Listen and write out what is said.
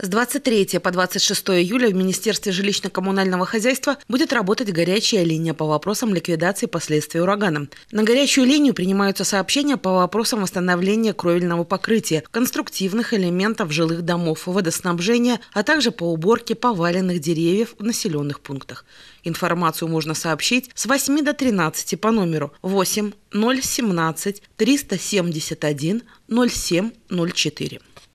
С 23 по 26 июля в Министерстве жилищно-коммунального хозяйства будет работать горячая линия по вопросам ликвидации последствий урагана. На горячую линию принимаются сообщения по вопросам восстановления кровельного покрытия, конструктивных элементов жилых домов, водоснабжения, а также по уборке поваленных деревьев в населенных пунктах. Информацию можно сообщить с 8 до 13 по номеру 8 017 371 0704.